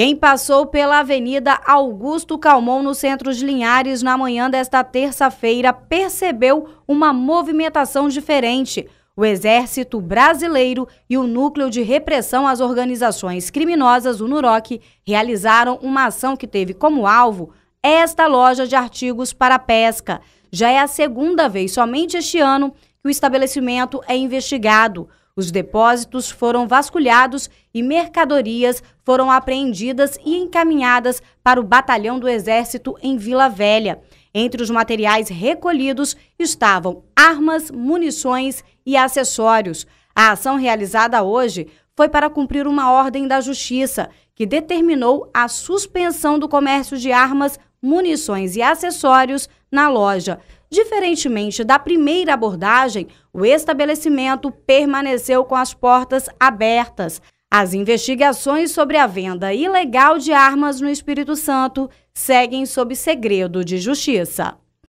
Quem passou pela Avenida Augusto Calmon, no centro de Linhares, na manhã desta terça-feira, percebeu uma movimentação diferente. O Exército Brasileiro e o Núcleo de Repressão às Organizações Criminosas, o NUROC, realizaram uma ação que teve como alvo esta loja de artigos para pesca. Já é a segunda vez somente este ano que o estabelecimento é investigado. Os depósitos foram vasculhados e mercadorias foram apreendidas e encaminhadas para o Batalhão do Exército em Vila Velha. Entre os materiais recolhidos estavam armas, munições e acessórios. A ação realizada hoje foi para cumprir uma ordem da Justiça, que determinou a suspensão do comércio de armas, munições e acessórios na loja. Diferentemente da primeira abordagem, o estabelecimento permaneceu com as portas abertas. As investigações sobre a venda ilegal de armas no Espírito Santo seguem sob segredo de justiça.